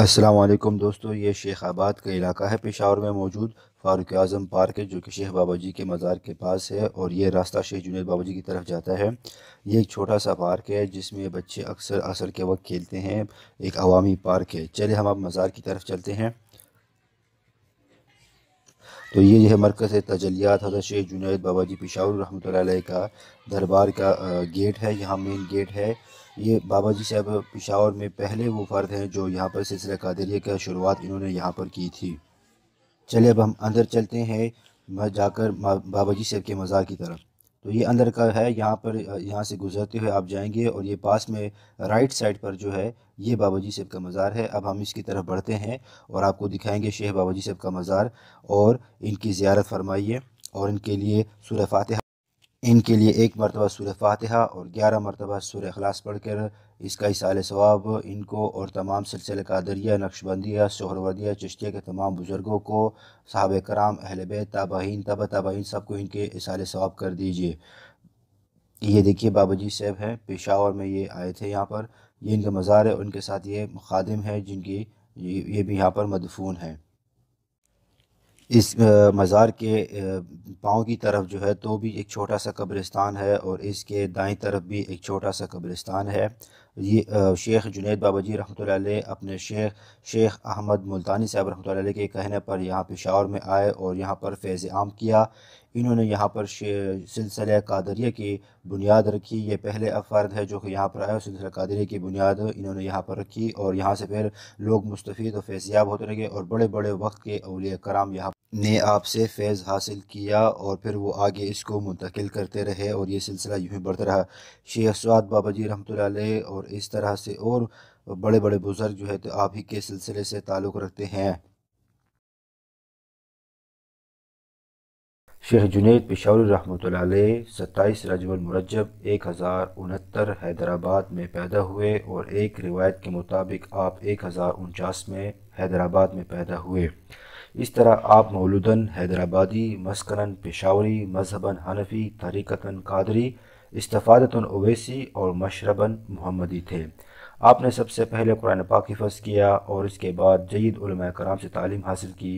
असलम दोस्तों ये शेख आबाद का इलाका है पेशावर में मौजूद फ़ारूक आज़म पार्क है जो कि शेख बाबा जी के मज़ार के पास है और ये रास्ता शेख जुनेद बाबा जी की तरफ जाता है ये एक छोटा सा पार्क है जिसमें बच्चे अक्सर असर के वक्त खेलते हैं एक अवामी पार्क है चले हम अब मज़ार की तरफ चलते हैं तो ये जो है मरकज़ तजलियात हजर शेख जुनेद बाबा जी पिशा रहमत का दरबार का गेट है यहाँ मेन गेट है ये बाबा जी साहब पिशावर में पहले वो फ़र्द हैं जो यहाँ पर सिलसिला कादरिया का शुरुआत इन्होंने यहाँ पर की थी चलिए अब हम अंदर चलते हैं जाकर बाबा जी साहब के मज़ार की तरफ तो ये अंदर का है यहाँ पर यहाँ से गुजरते हुए आप जाएंगे और ये पास में राइट साइड पर जो है ये बाबा जी साहब का मज़ार है अब हम इसकी तरफ बढ़ते हैं और आपको दिखाएंगे शेख बाबा जी साहब का मज़ार और इनकी ज़्यारत फरमाइए और इनके लिए सूर्य फातह इनके लिए एक मरतबा सूर फातहा और ग्यारह मरतबा सूर्य अखलास पढ़कर इसका इसाल सवाब इनको और तमाम सिलसिले कादरिया नक्शबंदिया शहरवर्दिया चश्तिया के तमाम बुज़ुर्गों को सहाब कराम अहल बैत ताबाहीन तब ताबाहीन सबको इनके इसाल सवाब कर दीजिए ये देखिए बाबा जी साहब हैं पेशावर में ये आए थे यहाँ पर ये इनका मज़ार है उनके साथ ये खादिम है जिनकी ये भी यहाँ पर मदफून है इस मज़ार के पाँव की तरफ जो है तो भी एक छोटा सा कब्रिस्तान है और इसके दाएं तरफ भी एक छोटा सा कब्रिस्तान है ये शेख जुनेद बाबा जी रहमत अपने शेख शेख अहमद मुल्तानी साहब रहमत के कहने पर यहाँ पेशावर में आए और यहाँ पर फैज़ आम किया इन्होंने यहाँ पर सिलसिले कादरिया की बुनियाद रखी ये पहले अफर्द है जो कि यहाँ पर आए सिलसिला कादरिया की बुनियाद इन्होंने यहाँ पर रखी और यहाँ से फिर लोग मुस्तफ़ी और फैज़याब होते रहे और बड़े बड़े वक्त के अलिया कराम यहाँ ने आपसे फैज़ हासिल किया और फिर वो आगे इसको मुंतकिल करते रहे और ये सिलसिला यूँ ही बढ़ता रहा शेख स्वाद बाबा जी रहमत और इस तरह से और बड़े बड़े बुज़ुर्ग जो है तो आप ही के सिलसिले से ताल्लुक़ रखते हैं शेख जुनेद पिशा रहमत सत्ताईस मुरजब एक हज़ार उनहत्तर हैदराबाद में पैदा हुए और एक रिवायत के मुताबिक आप एक हज़ार उनचास में हैदराबाद में पैदा हुए इस तरह आप मौलूदन हैदराबादी मस्करन पेशावरी मजहबन हनफी तरीक़ता कादरी इस्तफ़ादतन अवैसी और मशरबन मोहम्मदी थे आपने सबसे पहले कुरान पाक हिफज किया और इसके बाद जईद कराम से तालीम हासिल की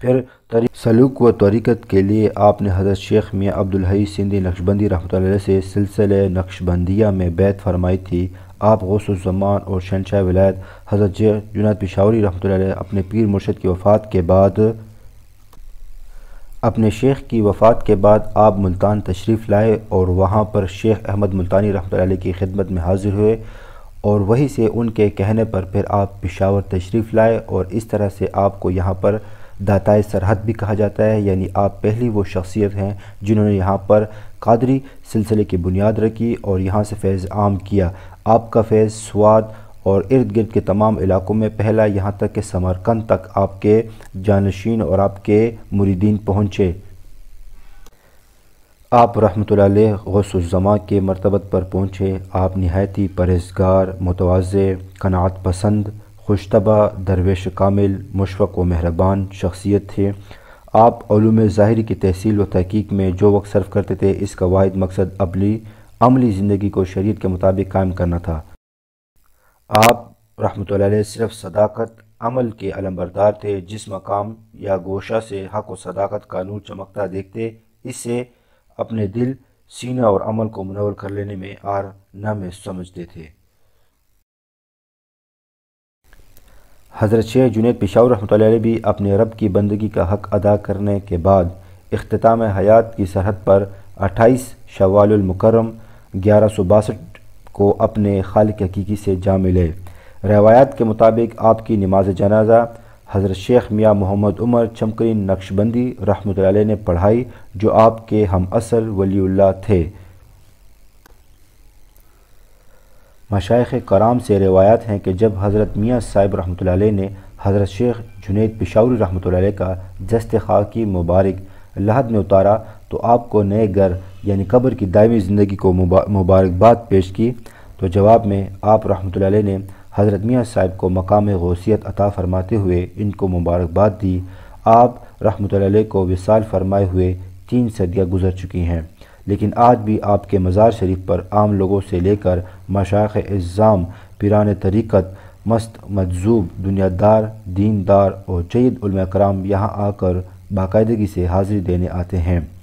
फिर तरीक सलूक व तरीक़त के लिए आपने हज़रत शेख मियाँ अब्दुलहई सिंधी नक्शबंदी रमत से सिलसिले नक्शबंदिया में बैत फरमाई थी आप जमान और शनशाह विलायत हज़रत जुनाद पिशावरी रमत अपने पीर मुर्शद की वफ़ात के बाद अपने शेख की वफ़ात के बाद आप मुल्तान तशरीफ़ लाए और वहाँ पर शेख अहमद मुल्तानी रहमत की खिदमत में हाजिर हुए और वहीं से उनके कहने पर फिर आप पिशावर तशरीफ़ लाए और इस तरह से आपको यहाँ पर दाताए सरहद भी कहा जाता है यानी आप पहली वो शख्सियत हैं जिन्होंने यहाँ पर कादरी सिलसिले की बुनियाद रखी और यहाँ से फैज़ आम किया आपका फैज़ स्वाद और इर्द गिर्द के तमाम इलाकों में पहला यहाँ तक कि समरकंद तक आपके जानशीन और आपके मुरीदीन पहुँचे आप रहमत गौसुलज़मा के मरतबत पर पहुँचे आप नहायती परहेजगार मुतवाज़ कनात पसंद खुशतबा दरवेश कामिल मुशफ़ व मेहरबान शख्सियत थे आप आपूम ज़ाहिर की तहसील व तहकीक में जो वक्त सर्व करते थे इसका वाद मकसद अबली अमली ज़िंदगी को शरीत के मुताबिक कायम करना था आप रहमत सिर्फ सदाकत अमल के अलमबरदार थे जिस मकाम या गोशा से हक व सदाकत का नूर चमकता देखते इससे अपने दिल सीना और अमल को मुनवर कर लेने में आर में समझते थे हज़रत शेख जुनेद पिशा रहमत भी अपने रब की बंदगी का हक अदा करने के बाद अख्ताम हयात की सरहद पर अट्ठाईस शवालमकर्रम ग्यारह सौ बासठ को अपने खाल हकीकी से जा मिले रवायात के मुताबिक आपकी नमाज जनाजा हज़रत शेख मियाँ मोहम्मद उमर चमकरी नक्शबंदी रहमत ने पढ़ाई जो आपके हम असर वली थे मशाइ कराम से रवायात हैं कि जब हज़रत मियाँ साहिब रहमत ने हज़रत शेख जुनेद पिशा रहमत का जस्त खाकी मुबारक लहद में उतारा तो आपको नए घर यानी कब्र की दायमी ज़िंदगी को मुबारकबाद पेश की तो जवाब में आप रहमत ने हज़रत मियाँ साहिब को मकाम गौसीत अता फ़रमाते हुए इनको मुबारकबाद दी आप रहमत को विसाल फरमाए हुए तीन सदियाँ गुजर चुकी हैं लेकिन आज भी आपके मज़ार शरीफ पर आम लोगों से लेकर मशाख इज़ाम पिरान तरीक़त मस्त मजजूब दुनियादार दीनदार और जईद कराम यहाँ आकर बाकायदगी से हाज़िरी देने आते हैं